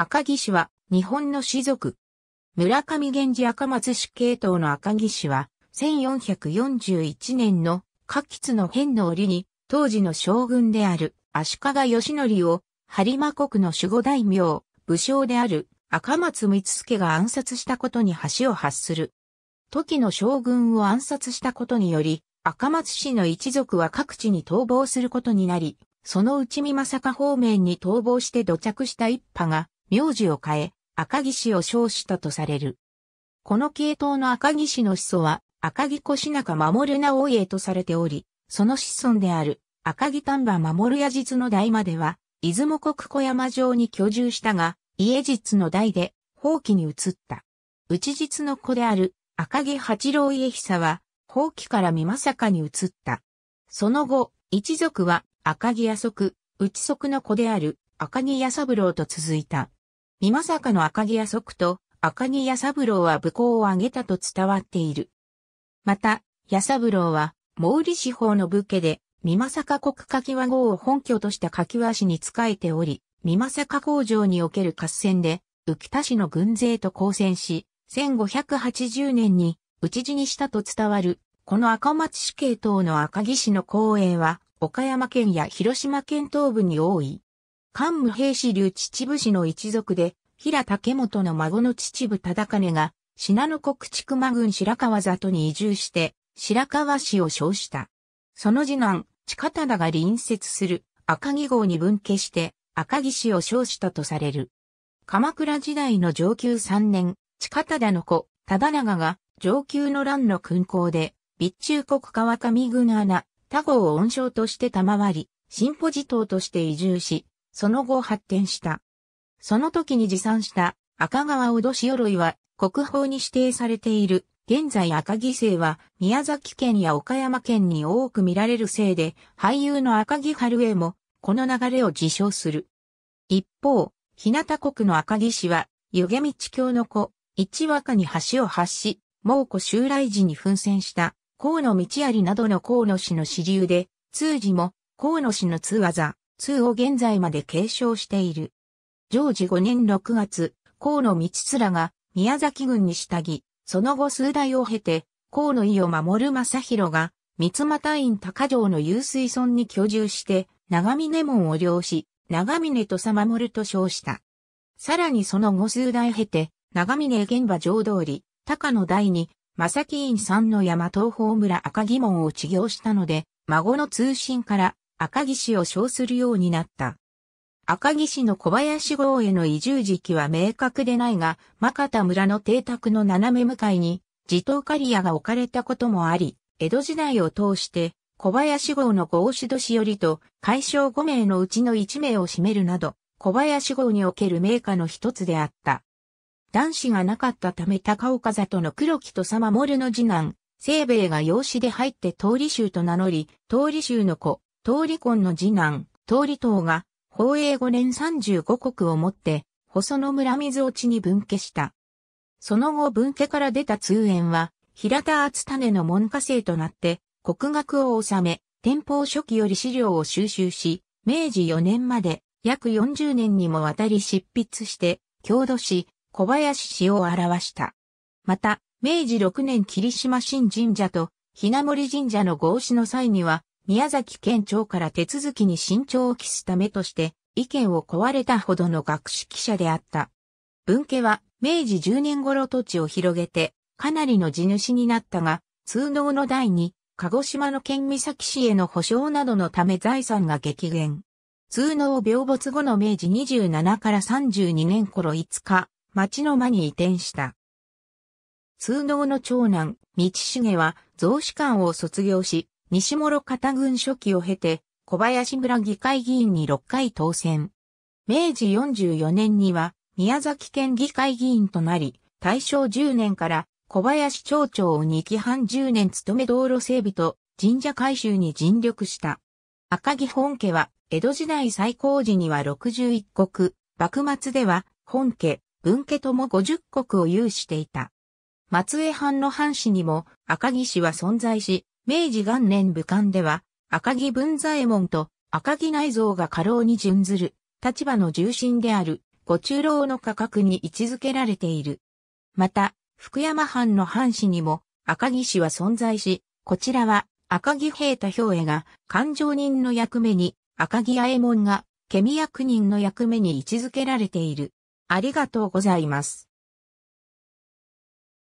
赤木氏は日本の氏族。村上源氏赤松氏系統の赤木氏は、1441年の下吉の変の折に、当時の将軍である足利義則を、播磨国の守護大名、武将である赤松光助が暗殺したことに橋を発する。時の将軍を暗殺したことにより、赤松氏の一族は各地に逃亡することになり、そのうち美か方面に逃亡して土着した一派が、名字を変え、赤城氏を称したとされる。この系統の赤城氏の始祖は、赤城越中守直家とされており、その子孫である赤城丹波守屋実の代までは、出雲国小山城に居住したが、家実の代で、放棄に移った。内実の子である赤城八郎家久は、放棄からさかに移った。その後、一族は赤城屋足、内足の子である赤城屋三郎と続いた。三政の赤木屋足と赤木屋三郎は武功を挙げたと伝わっている。また、屋三郎は、毛利四方の武家で、三政国柿和号を本拠とした柿和市に仕えており、三政工場における合戦で、浮田市の軍勢と交戦し、1580年に討ち死にしたと伝わる、この赤松市系統の赤木市の公園は、岡山県や広島県東部に多い。桓武平氏流秩父氏の一族で、平竹本の孫の秩父忠兼が、信濃国畜間郡白川里に移住して、白川市を称した。その次男、近忠が隣接する赤木号に分家して、赤木氏を称したとされる。鎌倉時代の上級三年、近忠の子、忠長が上級の乱の勲功で、備中国川上郡穴、他号を恩賞として賜り、シンポジ島として移住し、その後発展した。その時に持参した赤川脅どし鎧は国宝に指定されている。現在赤木星は宮崎県や岡山県に多く見られるせいで俳優の赤木春江もこの流れを自称する。一方、日向国の赤木氏は湯気道教の子、一和歌に橋を発し、猛虎襲来時に奮戦した河野道有などの河野氏の支流で、通時も河野氏の通技、通を現在まで継承している。常時5年6月、河野道面が宮崎軍に下着、その後数代を経て、河野伊を守る正弘が、三又院高城の遊水村に居住して、長峰門を領し、長峰とさ守ると称した。さらにその後数代経て、長峰現場城通り、高野台に、正木院三の山東方村赤木門を治療したので、孫の通信から赤岸を称するようになった。赤岸の小林号への移住時期は明確でないが、真方村の邸宅の斜め向かいに、地頭刈屋が置かれたこともあり、江戸時代を通して、小林号の合主年寄りと、解消5名のうちの1名を占めるなど、小林号における名家の一つであった。男子がなかったため高岡里の黒木と様守の次男、清兵衛が養子で入って通り衆と名乗り、通り衆の子、東り婚の次男、東り党が、宝永5年35国をもって、細野村水落ちに分家した。その後分家から出た通園は、平田厚種の門下生となって、国学を治め、天保初期より資料を収集し、明治4年まで約40年にもわたり執筆して、郷土史、小林氏を表した。また、明治6年霧島新神社と、ひな森神社の合祀の際には、宮崎県庁から手続きに慎重を期すためとして、意見を壊れたほどの学識者であった。文家は明治10年頃土地を広げて、かなりの地主になったが、通能の代に、鹿児島の県三崎市への保障などのため財産が激減。通能を病没後の明治27から32年頃5日、町の間に移転した。通能の長男、道重は、増資官を卒業し、西諸方軍初期を経て、小林村議会議員に6回当選。明治44年には、宮崎県議会議員となり、大正10年から小林町長を2期半10年務め道路整備と神社改修に尽力した。赤木本家は、江戸時代最高時には61国、幕末では本家、文家とも50国を有していた。松江藩の藩士にも赤木氏は存在し、明治元年武漢では、赤木文左衛門と赤木内蔵が過労に準ずる立場の重心であるご中老の価格に位置づけられている。また、福山藩の藩士にも赤木氏は存在し、こちらは赤木平太兵衛が勘定人の役目に赤木八右衛門がケミ役人の役目に位置づけられている。ありがとうございます。